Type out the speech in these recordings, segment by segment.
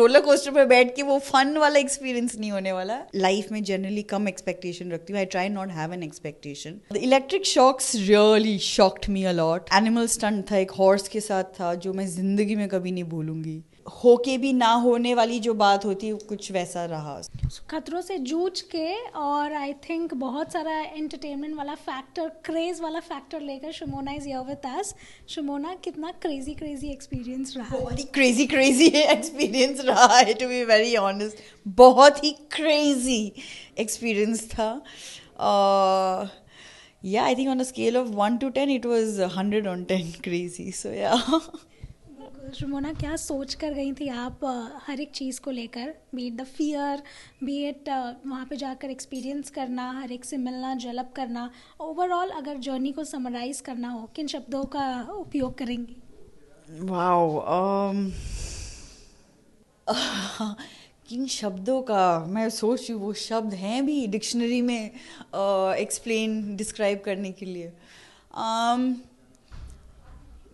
Roller coaster पे बैठ के वो फन वाला एक्सपीरियंस नहीं होने वाला लाइफ में जनरली कम एक्सपेक्टेशन रखती हूँ I try not have an expectation the electric shocks really shocked me a lot animal stunt था एक हॉर्स के साथ था जो मैं जिंदगी में कभी नहीं भूलूंगी होके भी ना होने वाली जो बात होती कुछ वैसा रहा खतरों से जूझ के और आई थिंक बहुत सारा एंटरटेनमेंट वाला फैक्टर क्रेज वाला फैक्टर लेकर Shumona is your with us Shumona कितना क्रेजी क्रेजी एक्सपीरियंस रहा बहुत ही क्रेजी क्रेजी एक्सपीरियंस रहा है टू बी वेरी ऑनेस्ट बहुत ही क्रेजी एक्सपीरियंस था yeah I think on the scale of one to ten it was hundred on ten crazy so yeah Shumona क्या सोच कर गई थी आप हर एक चीज़ को लेकर beat the fear beat वहाँ पे जाकर एक्सपीरियंस करना हर एक से मिलना जलप करना ओवरऑल अगर जर्नी को समराइज करना हो किन शब्दों का उपयोग करेंगी वाओ um, किन शब्दों का मैं सोच रही वो शब्द हैं भी डिक्शनरी में एक्सप्लेन डिस्क्राइब करने के लिए um,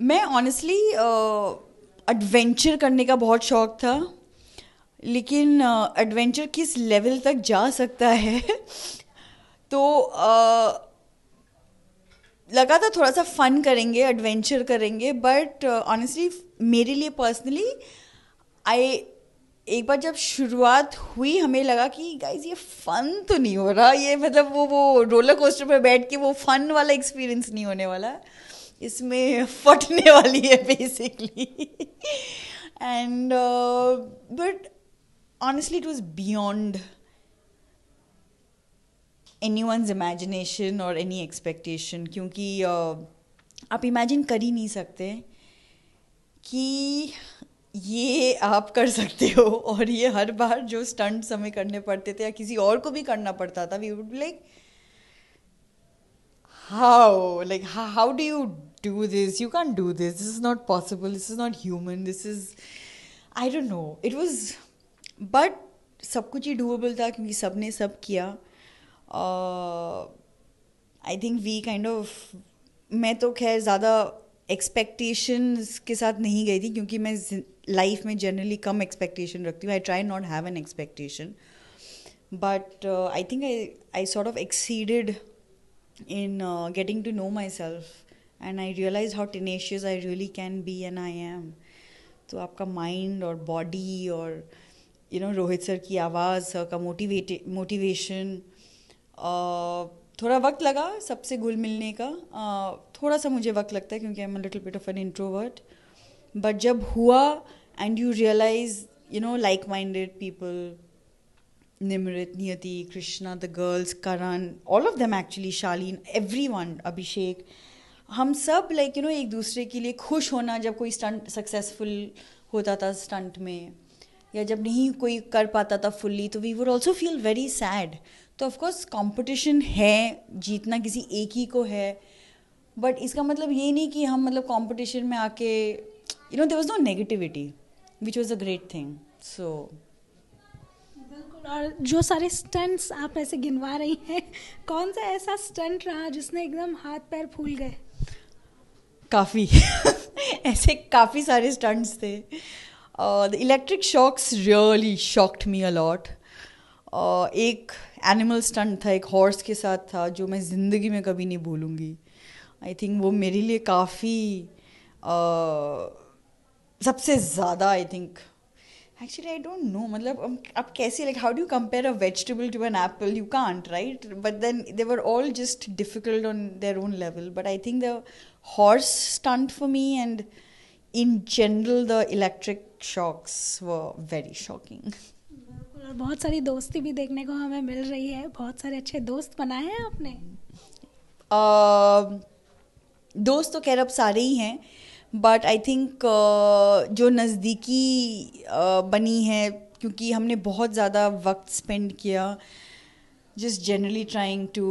मैं ऑनेस्टली uh, एडवेंचर करने का बहुत शौक था लेकिन एडवेंचर किस लेवल तक जा सकता है तो लगा था थोड़ा सा फन करेंगे एडवेंचर करेंगे बट ऑनेस्टली मेरे लिए पर्सनली आई एक बार जब शुरुआत हुई हमें लगा कि गाइज ये फन तो नहीं हो रहा ये मतलब वो वो रोलर कोस्टर पर बैठ के वो फन वाला एक्सपीरियंस नहीं होने वाला इसमें फटने वाली है basically and but honestly it was beyond anyone's imagination और एनी एक्सपेक्टेशन क्योंकि uh, आप इमेजिन कर ही नहीं सकते कि ये आप कर सकते हो और ये हर बार जो स्टंट हमें करने पड़ते थे या किसी और को भी करना पड़ता था we would like how like how do you do this. You can't do this. This is not possible. This is not human. This is, I don't know. It was, but sab kuch doable tha kyunki sabne sab kiya. I think we kind of, मैं तो खैर ज़्यादा expectations के साथ नहीं गई थी क्योंकि मैं life में generally कम expectation रखती हूँ I try not have an expectation. But uh, I think I I sort of exceeded in getting to know my and I realise how tenacious I really can be and I am तो आपका mind और body और you know Rohit sir की आवाज़ sir का मोटिवेटे motivation थोड़ा वक्त लगा सबसे घुल मिलने का थोड़ा सा मुझे वक्त लगता है क्योंकि I am little bit of an introvert but जब हुआ and you realise you know like minded people Nimrit Niyati Krishna the girls Karan all of them actually Shalin everyone Abhishek हम सब लाइक यू नो एक दूसरे के लिए खुश होना जब कोई स्टंट सक्सेसफुल होता था स्टंट में या जब नहीं कोई कर पाता था फुल्ली तो we would also feel very sad तो ऑफकोर्स कॉम्पिटिशन है जीतना किसी एक ही को है बट इसका मतलब ये नहीं कि हम मतलब कंपटीशन में आके you know there was no negativity which was a great thing so और जो सारे स्टंट्स आप ऐसे गिनवा रही हैं कौन सा ऐसा स्टंट रहा जिसने एकदम हाथ पैर फूल गए काफ़ी ऐसे काफ़ी सारे स्टंट्स थे the electric shocks really shocked me a lot एक एनिमल स्टंट था एक हॉर्स के साथ था जो मैं ज़िंदगी में कभी नहीं भूलूंगी आई थिंक वो मेरे लिए काफ़ी uh, सबसे ज़्यादा I think actually I don't know मतलब um, अब कैसे like how do you compare a vegetable to an apple you can't right but then they're all just difficult on their own level but I think the horse stunt for me and in general the electric shocks were very shocking और बहुत सारी दोस्ती भी देखने को हमें मिल रही है बहुत सारे अच्छे दोस्त बनाए हैं आपने uh, दोस्त तो खैर अब सारे ही हैं बट आई थिंक जो नज़दीकी uh, बनी है क्योंकि हमने बहुत ज़्यादा वक्त स्पेंड किया just generally trying to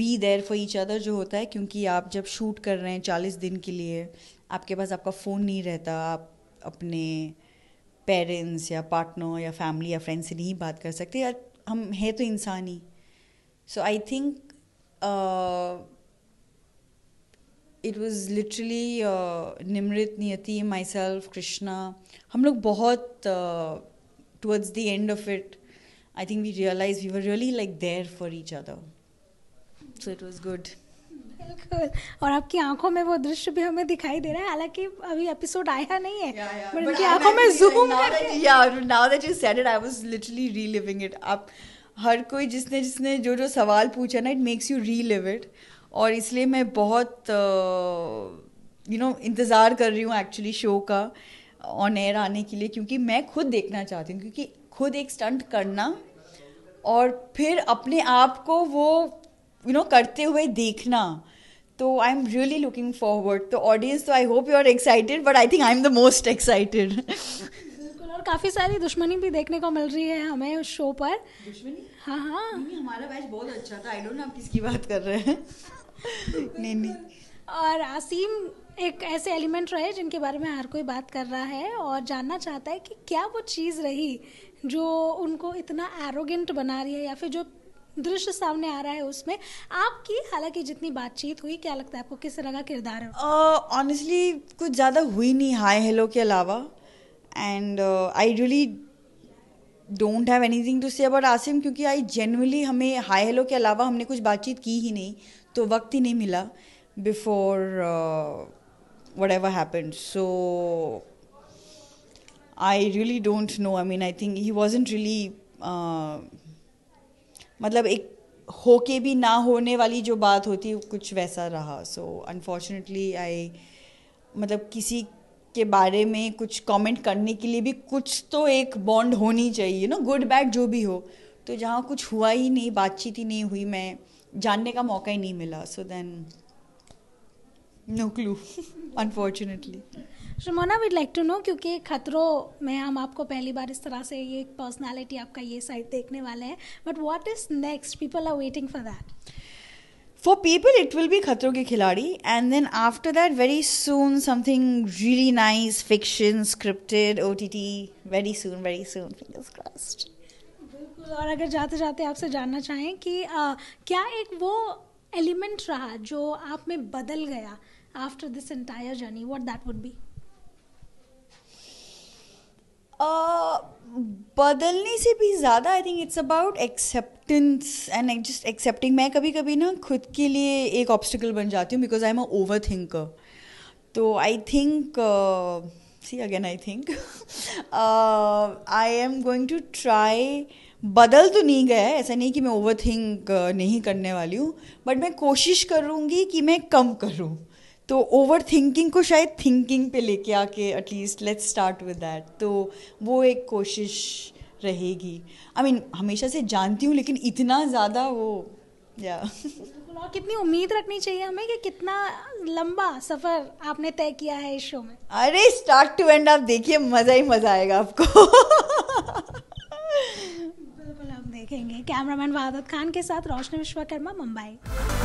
be there for each other जो होता है क्योंकि आप जब शूट कर रहे हैं चालीस दिन के लिए आपके पास आपका फ़ोन नहीं रहता आप अपने पेरेंट्स या पार्टनर या फैमिली या फ्रेंड से नहीं बात कर सकते यार हम हैं तो इंसान ही so I think it was literally Nimrit Niyati myself Krishna हम लोग बहुत towards the end of it I think we realise we were really like there for each other so it was good बिल्कुल और आपकी आंखों में वो दृश्य भी हमें दिखाई दे रहा है हालांकि अभी एपिसोड आया नहीं है बट उनकी आंखों में zoom now that you said it I was literally reliving it आप हर कोई जिसने जिसने जो जो सवाल पूछा ना it makes you relive it और इसलिए मैं बहुत यू नो इंतज़ार कर रही हूँ एक्चुअली शो का ऑन एयर आने के लिए क्योंकि मैं खुद देखना चाहती हूँ क्योंकि खुद एक स्टंट करना और फिर अपने आप को वो यू you नो know, करते हुए देखना तो I am really looking forward तो ऑडियंस तो I hope you are excited but I think I am the most excited और काफ़ी सारी दुश्मनी भी देखने को मिल रही है हमें उस शो पर दुश्मनी हाँ हाँ नहीं हमारा बैच बहुत अच्छा था आई डोंट नो आप किसकी बात कर रहे हैं नहीं नहीं और आसीम एक ऐसे एलिमेंट रहे जिनके बारे में हर कोई बात कर रहा है और जानना चाहता है कि क्या वो चीज़ रही जो उनको इतना एरोगेंट बना रही है या फिर जो दृश्य सामने आ रहा है उसमें आपकी हालांकि जितनी बातचीत हुई क्या लगता है आपको किस तरह का किरदार है ऑनेस्टली uh, कुछ ज़्यादा हुई नहीं हाय हेलो के अलावा and I really don't have anything to say about Asim क्योंकि आई जेनवली हमें हाई हेलो के अलावा हमने कुछ बातचीत की ही नहीं तो वक्त ही नहीं मिला before whatever happen so I really don't know I mean I think he wasn't really मतलब एक हो के भी ना होने वाली जो बात होती कुछ वैसा रहा सो अनफॉर्चुनेटली आई मतलब किसी के बारे में कुछ कमेंट करने के लिए भी कुछ तो एक बॉन्ड होनी चाहिए नो गुड बैड जो भी हो तो जहाँ कुछ हुआ ही नहीं बातचीत ही नहीं हुई मैं जानने का मौका ही नहीं मिला so then no clue unfortunately Shumona we'd like to know क्योंकि खतरों में हम आपको पहली बार इस तरह से ये पर्सनालिटी आपका ये साइड देखने वाले हैं but what is next people are waiting for that for people it will be Khatron Ke Khiladi and then after that very soon something really nice fiction scripted O T T very soon very soon fingers crossed और अगर जाते जाते आपसे जानना चाहें कि आ, क्या एक वो एलिमेंट रहा जो आप में बदल गया after this entire journey what that would be बदलने से भी ज़्यादा I think it's about acceptance and just accepting मैं कभी कभी ना खुद के लिए एक ऑब्स्टिकल बन जाती हूँ because I am a overthinker तो I think see again I think I am going to try बदल तो नहीं गया है ऐसा नहीं कि मैं ओवर थिंक नहीं करने वाली हूँ बट मैं कोशिश करूँगी कि मैं कम करूँ तो ओवर थिंकिंग को शायद थिंकिंग पे लेके आके at least let's start with that तो वो एक कोशिश रहेगी आई I मीन mean, हमेशा से जानती हूँ लेकिन इतना ज़्यादा वो या yeah. कितनी उम्मीद रखनी चाहिए हमें कि कितना लंबा सफ़र आपने तय किया है इस शो में अरे स्टार्ट टू एंड आप देखिए मज़ा ही मज़ा आएगा आपको बिल्कुल हम देखेंगे कैमरामैन वहादत खान के साथ रोशनी विश्वकर्मा मुंबई